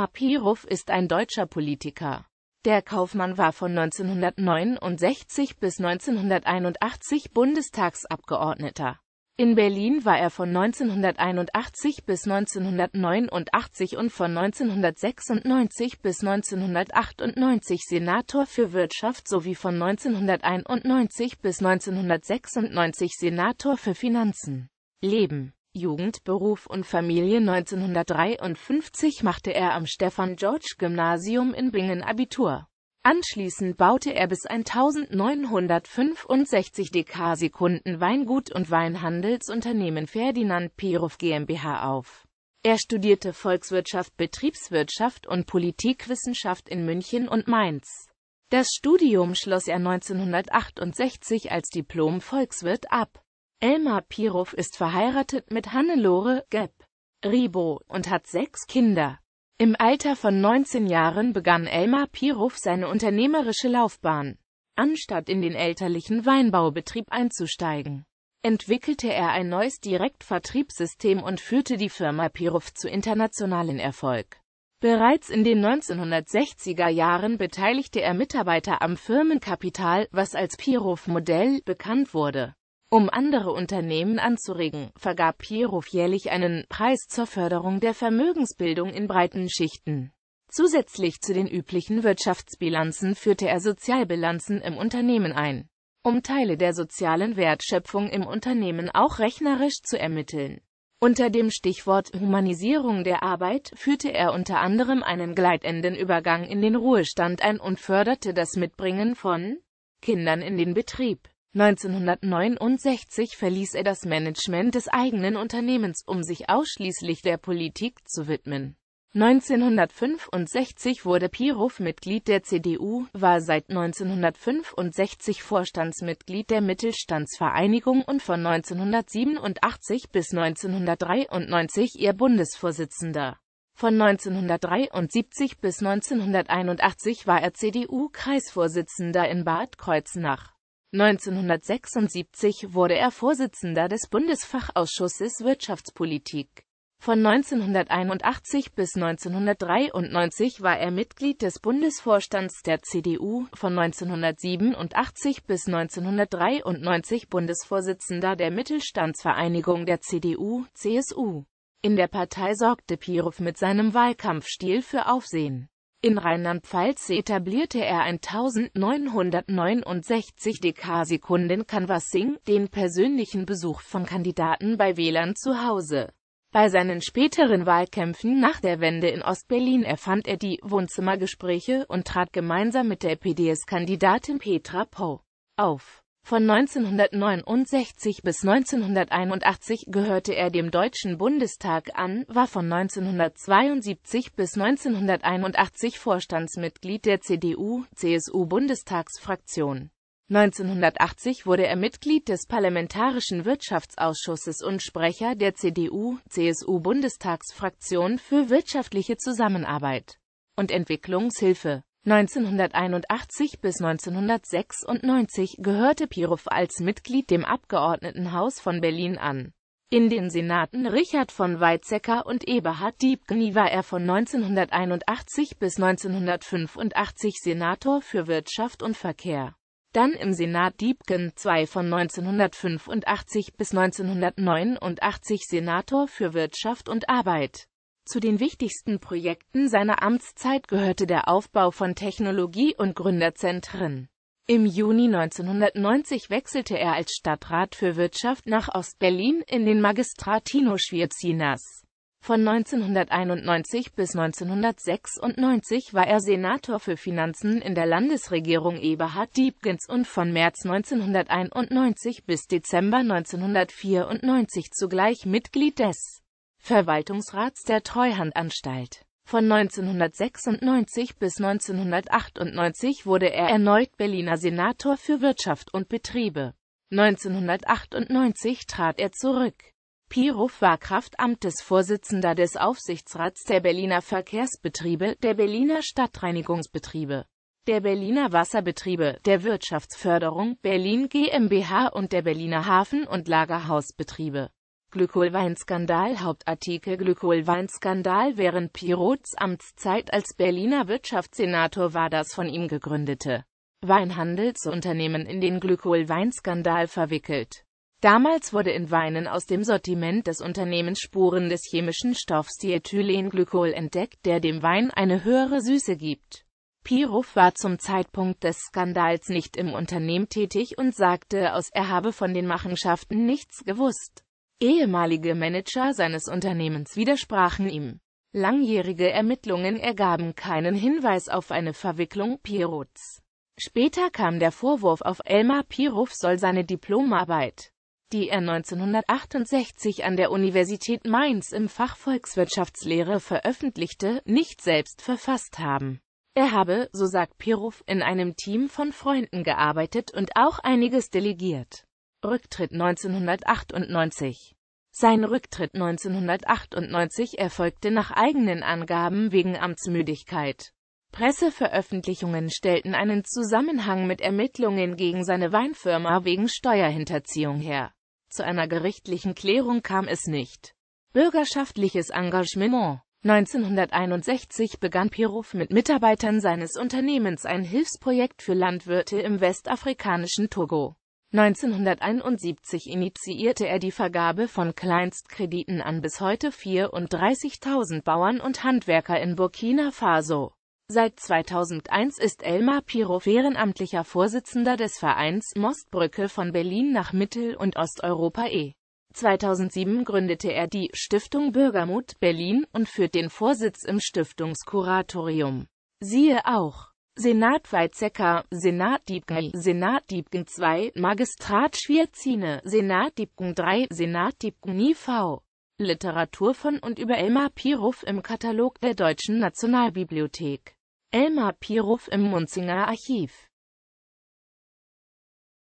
Werner Pirow ist ein deutscher Politiker. Der Kaufmann war von 1969 bis 1981 Bundestagsabgeordneter. In Berlin war er von 1981 bis 1989 und von 1996 bis 1998 Senator für Wirtschaft sowie von 1991 bis 1996 Senator für Finanzen, Leben, Jugend, Beruf und Familie 1953 machte er am Stefan-George-Gymnasium in Bingen Abitur. Anschließend baute er bis 1965 DK Sekunden Weingut- und Weinhandelsunternehmen Ferdinand Pirow GmbH auf. Er studierte Volkswirtschaft, Betriebswirtschaft und Politikwissenschaft in München und Mainz. Das Studium schloss er 1968 als Diplom-Volkswirt ab. Elmar Pirov ist verheiratet mit Hannelore Gepp Ribo und hat sechs Kinder. Im Alter von 19 Jahren begann Elmar Pirov seine unternehmerische Laufbahn. Anstatt in den elterlichen Weinbaubetrieb einzusteigen, entwickelte er ein neues Direktvertriebssystem und führte die Firma Pirov zu internationalen Erfolg. Bereits in den 1960er Jahren beteiligte er Mitarbeiter am Firmenkapital, was als pirov modell bekannt wurde. Um andere Unternehmen anzuregen, vergab Pierow jährlich einen Preis zur Förderung der Vermögensbildung in breiten Schichten. Zusätzlich zu den üblichen Wirtschaftsbilanzen führte er Sozialbilanzen im Unternehmen ein, um Teile der sozialen Wertschöpfung im Unternehmen auch rechnerisch zu ermitteln. Unter dem Stichwort Humanisierung der Arbeit führte er unter anderem einen gleitenden Übergang in den Ruhestand ein und förderte das Mitbringen von Kindern in den Betrieb. 1969 verließ er das Management des eigenen Unternehmens, um sich ausschließlich der Politik zu widmen. 1965 wurde Pirow Mitglied der CDU, war seit 1965 Vorstandsmitglied der Mittelstandsvereinigung und von 1987 bis 1993 ihr Bundesvorsitzender. Von 1973 bis 1981 war er CDU-Kreisvorsitzender in Bad Kreuznach. 1976 wurde er Vorsitzender des Bundesfachausschusses Wirtschaftspolitik. Von 1981 bis 1993 war er Mitglied des Bundesvorstands der CDU, von 1987 bis 1993 Bundesvorsitzender der Mittelstandsvereinigung der CDU, CSU. In der Partei sorgte Pirov mit seinem Wahlkampfstil für Aufsehen. In Rheinland-Pfalz etablierte er ein 1969 Dekasekunden Canvassing, den persönlichen Besuch von Kandidaten bei Wählern zu Hause. Bei seinen späteren Wahlkämpfen nach der Wende in Ostberlin erfand er die Wohnzimmergespräche und trat gemeinsam mit der PDS-Kandidatin Petra Pow auf von 1969 bis 1981 gehörte er dem Deutschen Bundestag an, war von 1972 bis 1981 Vorstandsmitglied der CDU-CSU-Bundestagsfraktion. 1980 wurde er Mitglied des Parlamentarischen Wirtschaftsausschusses und Sprecher der CDU-CSU-Bundestagsfraktion für wirtschaftliche Zusammenarbeit und Entwicklungshilfe. 1981 bis 1996 gehörte Pirov als Mitglied dem Abgeordnetenhaus von Berlin an. In den Senaten Richard von Weizsäcker und Eberhard Diepgeny war er von 1981 bis 1985 Senator für Wirtschaft und Verkehr. Dann im Senat Diepgen II von 1985 bis 1989 Senator für Wirtschaft und Arbeit. Zu den wichtigsten Projekten seiner Amtszeit gehörte der Aufbau von Technologie- und Gründerzentren. Im Juni 1990 wechselte er als Stadtrat für Wirtschaft nach Ostberlin in den Magistrat Tino Schwierzinas. Von 1991 bis 1996 war er Senator für Finanzen in der Landesregierung Eberhard Diebgens und von März 1991 bis Dezember 1994 zugleich Mitglied des Verwaltungsrats der Treuhandanstalt. Von 1996 bis 1998 wurde er erneut Berliner Senator für Wirtschaft und Betriebe. 1998 trat er zurück. Piruf war Kraftamtesvorsitzender des Aufsichtsrats der Berliner Verkehrsbetriebe, der Berliner Stadtreinigungsbetriebe, der Berliner Wasserbetriebe, der Wirtschaftsförderung Berlin GmbH und der Berliner Hafen- und Lagerhausbetriebe. Glühkohlweinskandal Hauptartikel Glühkohlweinskandal Während Pirots Amtszeit als Berliner Wirtschaftssenator war das von ihm gegründete Weinhandelsunternehmen in den Glühkohlweinskandal verwickelt. Damals wurde in Weinen aus dem Sortiment des Unternehmens Spuren des chemischen Stoffs Diethylenglycol entdeckt, der dem Wein eine höhere Süße gibt. Pirov war zum Zeitpunkt des Skandals nicht im Unternehmen tätig und sagte aus, er habe von den Machenschaften nichts gewusst. Ehemalige Manager seines Unternehmens widersprachen ihm. Langjährige Ermittlungen ergaben keinen Hinweis auf eine Verwicklung Pirots. Später kam der Vorwurf auf, Elmar Pirov soll seine Diplomarbeit, die er 1968 an der Universität Mainz im Fach Volkswirtschaftslehre veröffentlichte, nicht selbst verfasst haben. Er habe, so sagt Pirov, in einem Team von Freunden gearbeitet und auch einiges delegiert. Rücktritt 1998 Sein Rücktritt 1998 erfolgte nach eigenen Angaben wegen Amtsmüdigkeit. Presseveröffentlichungen stellten einen Zusammenhang mit Ermittlungen gegen seine Weinfirma wegen Steuerhinterziehung her. Zu einer gerichtlichen Klärung kam es nicht. Bürgerschaftliches Engagement 1961 begann Pirov mit Mitarbeitern seines Unternehmens ein Hilfsprojekt für Landwirte im westafrikanischen Togo. 1971 initiierte er die Vergabe von Kleinstkrediten an bis heute 34.000 Bauern und Handwerker in Burkina Faso. Seit 2001 ist Elmar Piro ehrenamtlicher Vorsitzender des Vereins Mostbrücke von Berlin nach Mittel- und Osteuropa e. 2007 gründete er die Stiftung Bürgermut Berlin und führt den Vorsitz im Stiftungskuratorium. Siehe auch Senat Weizsäcker, Senat Diebgen, Senat Diebgen 2, Magistrat Schwierzine, Senat Diebgen 3, Senat Diebgen IV. Literatur von und über Elmar Piruff im Katalog der Deutschen Nationalbibliothek. Elmar Piruff im Munzinger Archiv